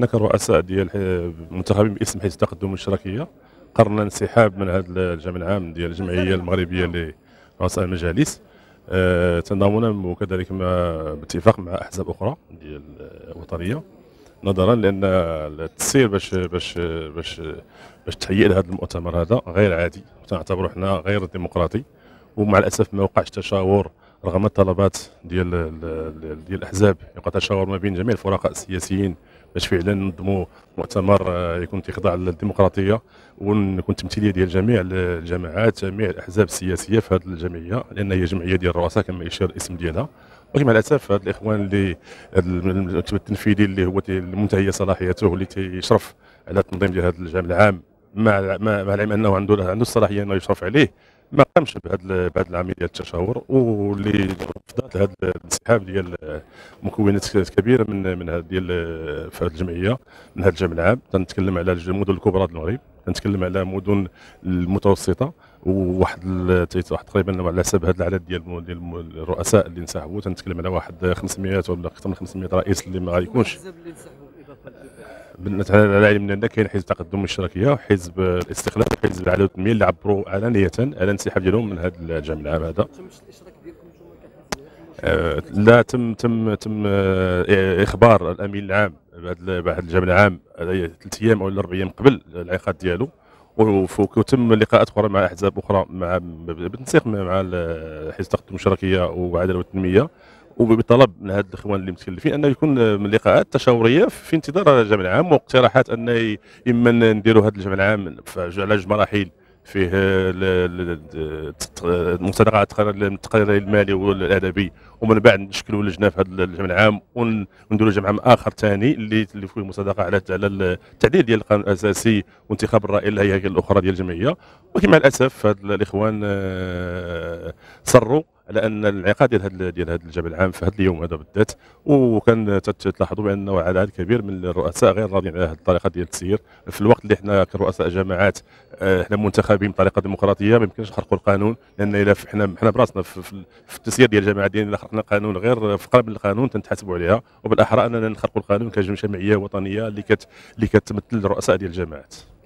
حنا كرؤساء ديال المنتخبين باسم حزب التقدم والاشتراكيه قررنا الانسحاب من هذا الجمع العام ديال الجمعيه المغربيه لرؤساء المجالس أه وكذلك مع باتفاق مع احزاب اخرى ديال الوطنيه نظرا لان التسيير باش باش باش باش تهيئ لهذا المؤتمر هذا غير عادي وتنعتبروا حنا غير ديمقراطي ومع الاسف ما وقعش تشاور رغم الطلبات ديال ديال الاحزاب يبقى تشاور ما بين جميع الفرقاء السياسيين باش فعلا ننظموا مؤتمر آه، يكون تيخضع للديمقراطيه ونكون تمثيليه ديال جميع الجماعات جميع الاحزاب السياسيه في هذه الجمعيه لان هي جمعيه ديال الرؤساء كما يشير الاسم ديالها ولكن مع الاسف هاد الاخوان اللي المكتب التنفيذي اللي هو منتهيه صلاحيته اللي تيشرف على التنظيم ديال هذا الجمع العام مع مع العلم انه عنده عنده الصلاحيه انه يشرف عليه ما قامش بهذا بهذه العمليه التشاور واللي رفضت هذا الانسحاب ديال مكونات كبيره من من هذه ديال في هذه الجمعيه من هذا الجمع العام تنتكلم على المدن الكبرى المغرب تنتكلم على مدن المتوسطه وواحد واحد تقريبا على حسب هذا العدد ديال ديال الرؤساء اللي انسحبوا تنتكلم على واحد 500 ولا اكثر من 500 رئيس اللي ما غيكونش بالنسبه على علمنا ان كاين حزب تقدم الاشتراكيه وحزب الاستقلال وحزب العداله والتنميه اللي عبروا علانيه على الانسحاب ديالهم من هذا الجمع العام هذا لا تم تم تم آه، اخبار الامين العام بهذا الجمع العام ثلاث ايام او اربع ايام قبل الانعقاد ديالو وتم لقاءات اخرى مع احزاب اخرى مع بالتنسيق مع حزب التقدم الاشتراكيه والعداله والتنميه وبطلب من هاد الاخوان اللي متكلفين انه يكون من لقاءات تشاوريه في انتظار الجمع العام واقتراحات ان اما نديروا هذا الجمع العام على جوج مراحل فيه المتابعه التقرير المالي والادبي ومن بعد نشكلوا لجنه في هذا الجمع العام ونديروا جمع عام اخر ثاني اللي اللي فيه مصادقه على على التعديل ديال القانون الاساسي وانتخاب الراي الهياكل الاخرى ديال الجمعيه ولكن مع الاسف هاد الاخوان آه، صروا على ان الانعقاد ديال هذا ديال هذا الجمع العام في هذا اليوم هذا بالذات وكان تلاحظوا بان عدد كبير من الرؤساء غير راضيين على هذه الطريقه ديال التسيير في الوقت اللي حنا كرؤساء جماعات آه، حنا منتخبين بطريقه ديمقراطيه ما يمكنش نخرقوا القانون لان الا حنا حنا براسنا في, في التسيير ديال الجماعه ديالنا خرقنا قانون غير في قلب القانون تنتحاسبوا عليها وبالاحرى اننا نخرقوا القانون كجمعيه وطنيه اللي كت اللي كتمثل الرؤساء ديال الجماعات